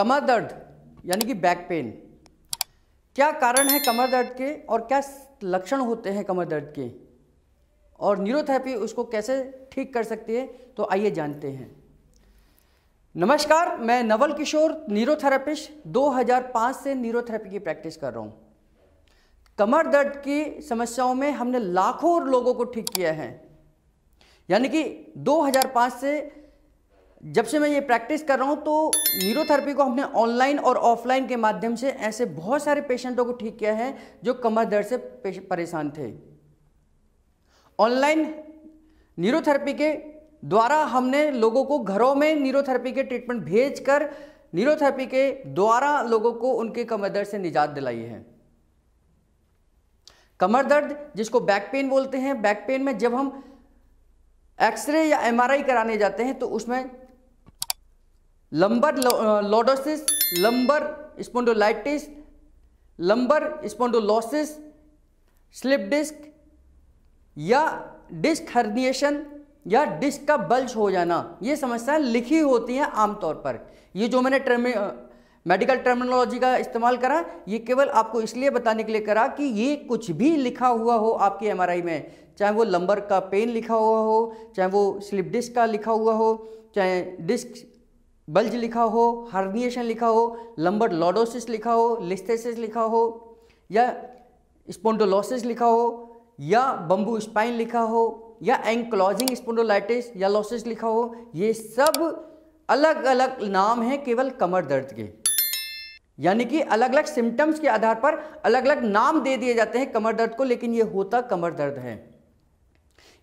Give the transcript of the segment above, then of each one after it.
कमर दर्द यानी कि बैक पेन क्या कारण है कमर दर्द के और क्या लक्षण होते हैं कमर दर्द के और न्यूरोथेरेपी उसको कैसे ठीक कर सकती है तो आइए जानते हैं नमस्कार मैं नवल किशोर न्यूरोथेरेपिस्ट 2005 से न्यूरोथेरेपी की प्रैक्टिस कर रहा हूँ कमर दर्द की समस्याओं में हमने लाखों लोगों को ठीक किया है यानी कि 2005 से जब से मैं ये प्रैक्टिस कर रहा हूँ तो न्यूरोथेरेपी को हमने ऑनलाइन और ऑफलाइन के माध्यम से ऐसे बहुत सारे पेशेंटों को ठीक किया है जो कमर दर्द से परेशान थे ऑनलाइन न्यूरोथेरेपी के द्वारा हमने लोगों को घरों में न्यूरोथेरेपी के ट्रीटमेंट भेजकर न्यूरोथेरेपी के द्वारा लोगों को उनके कमर दर्द से निजात दिलाई है कमर दर्द जिसको बैक पेन बोलते हैं बैक पेन में जब हम एक्सरे या एमआरआई कराने जाते हैं तो उसमें lumbar lordosis lumbar spondylitis lumbar spondylosis slip disc या डिस्क हर्निएशन या डिस्क का बल्ज हो जाना ये समस्याएं लिखी होती हैं आमतौर पर ये जो मैंने टर्म मेडिकल टर्मिनोलॉजी का इस्तेमाल करा ये केवल आपको इसलिए बताने के लिए करा कि ये कुछ भी लिखा हुआ हो आपके एमआरआई में चाहे वो लंबर का पेन लिखा हुआ हो चाहे वो स्लिप डिस्क का लिखा हुआ हो चाहे डिस्क बल्ज लिखा हो हार्निएशन लिखा हो लंबर लॉडोसिस लिखा हो लिस्थेसिस लिखा हो या स्पोंडोलोसिस लिखा हो या बम्बू स्पाइन लिखा हो या एंक्लॉजिंग स्पोंडोलाइटिस या लॉसिस लिखा हो ये सब अलग अलग नाम हैं केवल कमर दर्द के यानी कि अलग अलग सिम्टम्स के आधार पर अलग अलग नाम दे दिए जाते हैं कमर दर्द को लेकिन ये होता कमर दर्द है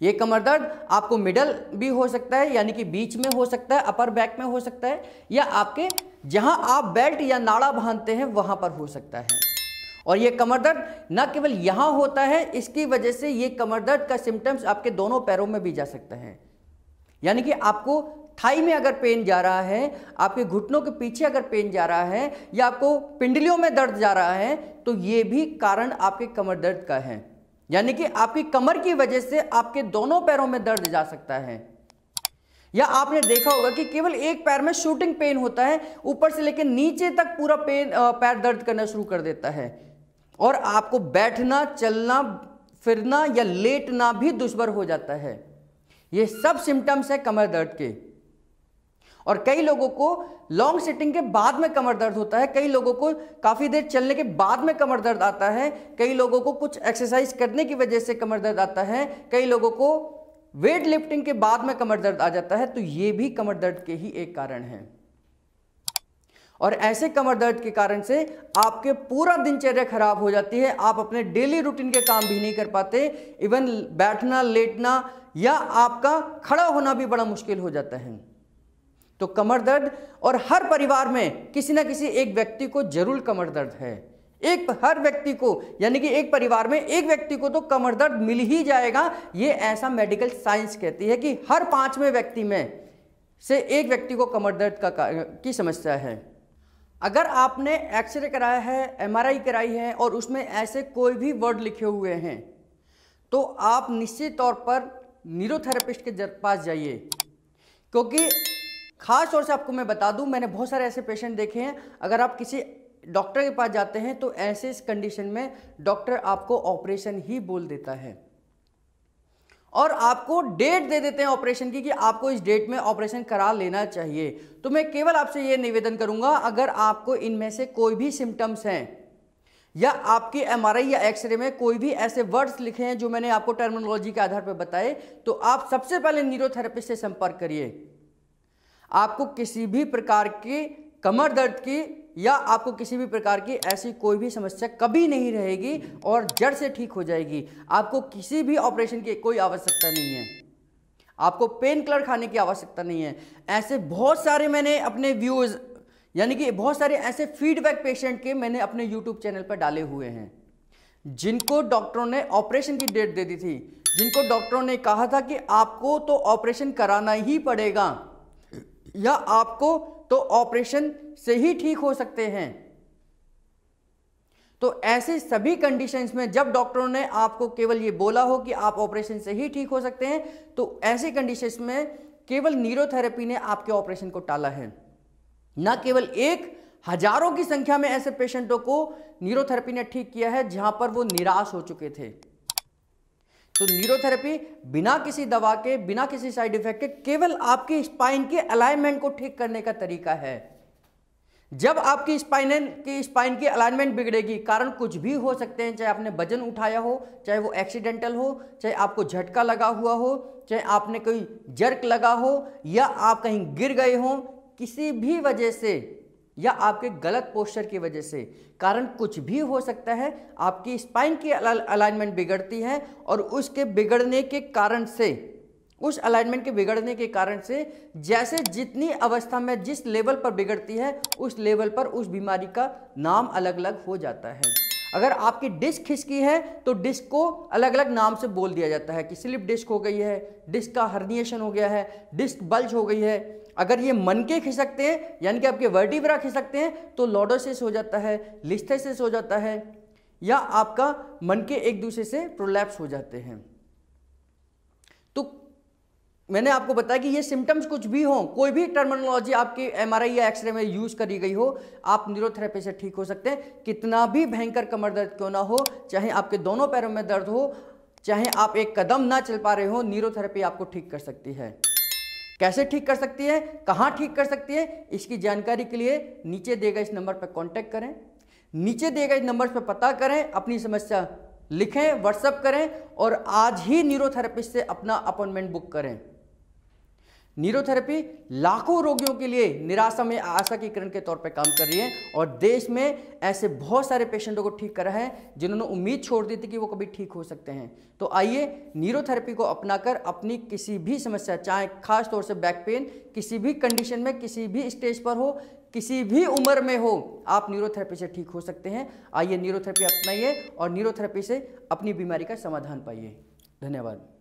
ये कमर दर्द आपको मिडल भी हो सकता है यानी कि बीच में हो सकता है अपर बैक में हो सकता है या आपके जहाँ आप बेल्ट या नाड़ा बांधते हैं वहां पर हो सकता है और ये कमर दर्द न केवल यहाँ होता है इसकी वजह से ये कमर दर्द का सिम्टम्स आपके दोनों पैरों में भी जा सकता है यानी कि आपको थाई में अगर पेन जा रहा है आपके घुटनों के पीछे अगर पेन जा रहा है या आपको पिंडलियों में दर्द जा रहा है तो ये भी कारण आपके कमर दर्द का है यानी कि आपकी कमर की वजह से आपके दोनों पैरों में दर्द जा सकता है या आपने देखा होगा कि केवल एक पैर में शूटिंग पेन होता है ऊपर से लेकर नीचे तक पूरा पेन पैर दर्द करना शुरू कर देता है और आपको बैठना चलना फिरना या लेटना भी दुश्वर हो जाता है ये सब सिम्टम्स है कमर दर्द के और कई लोगों को लॉन्ग सिटिंग के बाद में कमर दर्द होता है कई लोगों को काफ़ी देर चलने के बाद में कमर दर्द आता है कई लोगों को कुछ एक्सरसाइज करने की वजह से कमर दर्द आता है कई लोगों को वेट लिफ्टिंग के बाद में कमर दर्द आ जाता है तो ये भी कमर दर्द के ही एक कारण है और ऐसे कमर दर्द के कारण से आपके पूरा दिनचर्या खराब हो जाती है आप अपने डेली रूटीन के काम भी नहीं कर पाते इवन बैठना लेटना या आपका खड़ा होना भी बड़ा मुश्किल हो जाता है तो कमर दर्द और हर परिवार में किसी ना किसी एक व्यक्ति को जरूर कमर दर्द है एक हर व्यक्ति को यानी कि एक परिवार में एक व्यक्ति को तो कमर दर्द मिल ही जाएगा ये ऐसा मेडिकल साइंस कहती है कि हर पांचवें व्यक्ति में से एक व्यक्ति को कमर दर्द का, का की समस्या है अगर आपने एक्सरे कराया है एमआरआई कराई है और उसमें ऐसे कोई भी वर्ड लिखे हुए हैं तो आप निश्चित तौर पर न्यूरोथेरेपिस्ट के पास जाइए क्योंकि खास तौर से आपको मैं बता दूं मैंने बहुत सारे ऐसे पेशेंट देखे हैं अगर आप किसी डॉक्टर के पास जाते हैं तो ऐसे इस कंडीशन में डॉक्टर आपको ऑपरेशन ही बोल देता है और आपको डेट दे देते हैं ऑपरेशन की कि आपको इस डेट में ऑपरेशन करा लेना चाहिए तो मैं केवल आपसे यह निवेदन करूंगा अगर आपको इनमें से कोई भी सिम्टम्स हैं या आपके एमआरआई या एक्सरे में कोई भी ऐसे वर्ड्स लिखे हैं जो मैंने आपको टर्मिनोलॉजी के आधार पर बताए तो आप सबसे पहले न्यूरोथेरेपिस्ट से संपर्क करिए आपको किसी भी प्रकार की कमर दर्द की या आपको किसी भी प्रकार की ऐसी कोई भी समस्या कभी नहीं रहेगी और जड़ से ठीक हो जाएगी आपको किसी भी ऑपरेशन की कोई आवश्यकता नहीं है आपको पेन किलर खाने की आवश्यकता नहीं है ऐसे बहुत सारे मैंने अपने व्यूज़ यानी कि बहुत सारे ऐसे फीडबैक पेशेंट के मैंने अपने यूट्यूब चैनल पर डाले हुए हैं जिनको डॉक्टरों ने ऑपरेशन की डेट दे दी थी जिनको डॉक्टरों ने कहा था कि आपको तो ऑपरेशन कराना ही पड़ेगा या आपको तो ऑपरेशन से ही ठीक हो सकते हैं तो ऐसे सभी कंडीशंस में जब डॉक्टरों ने आपको केवल ये बोला हो कि आप ऑपरेशन से ही ठीक हो सकते हैं तो ऐसे कंडीशंस में केवल न्यूरोथेरेपी ने आपके ऑपरेशन को टाला है न केवल एक हजारों की संख्या में ऐसे पेशेंटों को न्यूरोथेरेपी ने ठीक किया है जहां पर वो निराश हो चुके थे तो न्यूरोथेरेपी बिना किसी दवा के बिना किसी साइड इफेक्ट के केवल आपकी स्पाइन के अलाइनमेंट को ठीक करने का तरीका है जब आपकी स्पाइन की स्पाइन की अलाइनमेंट बिगड़ेगी कारण कुछ भी हो सकते हैं चाहे आपने वजन उठाया हो चाहे वो एक्सीडेंटल हो चाहे आपको झटका लगा हुआ हो चाहे आपने कोई जर्क लगा हो या आप कहीं गिर गए हों किसी भी वजह से या आपके गलत पोस्चर की वजह से कारण कुछ भी हो सकता है आपकी स्पाइन की अलाइनमेंट बिगड़ती है और उसके बिगड़ने के कारण से उस अलाइनमेंट के बिगड़ने के कारण से जैसे जितनी अवस्था में जिस लेवल पर बिगड़ती है उस लेवल पर उस बीमारी का नाम अलग अलग हो जाता है अगर आपकी डिस्क खिसकी है तो डिस्क को अलग अलग नाम से बोल दिया जाता है कि स्लिप डिस्क हो गई है डिस्क का हर्निएशन हो गया है डिस्क बल्ज हो गई है अगर ये मन के खिसकते हैं यानी कि आपके वर्टिब्रा खिसकते हैं तो लॉडोसिस हो जाता है लिस्थेसिस हो जाता है या आपका मन के एक दूसरे से प्रोलैप्स हो जाते हैं तो मैंने आपको बताया कि ये सिम्टम्स कुछ भी हों कोई भी टर्मिनोलॉजी आपके एमआरआई या एक्सरे में यूज़ करी गई हो आप न्यूरोथेरेपी से ठीक हो सकते हैं कितना भी भयंकर कमर दर्द क्यों ना हो चाहे आपके दोनों पैरों में दर्द हो चाहे आप एक कदम ना चल पा रहे हो न्यूरोथेरेपी आपको ठीक कर सकती है कैसे ठीक कर सकती है कहाँ ठीक कर सकती है इसकी जानकारी के लिए नीचे दिए गए इस नंबर पर कॉन्टैक्ट करें नीचे दिए गए नंबर पर पता करें अपनी समस्या लिखें व्हाट्सअप करें और आज ही न्यूरोथेरेपिस्ट से अपना अपॉइंटमेंट बुक करें न्यूरोथेरेपी लाखों रोगियों के लिए निराशा में आशा की किरण के तौर पर काम कर रही है और देश में ऐसे बहुत सारे पेशेंटों को ठीक करा है जिन्होंने उम्मीद छोड़ दी थी कि वो कभी ठीक हो सकते हैं तो आइए न्यूरोथेरेपी को अपनाकर अपनी किसी भी समस्या चाहे खास तौर से बैक पेन किसी भी कंडीशन में किसी भी स्टेज पर हो किसी भी उम्र में हो आप न्यूरोथेरेपी से ठीक हो सकते हैं आइए न्यूरोथेरेपी अपनाइए और न्यूरोथेरेपी से अपनी बीमारी का समाधान पाइए धन्यवाद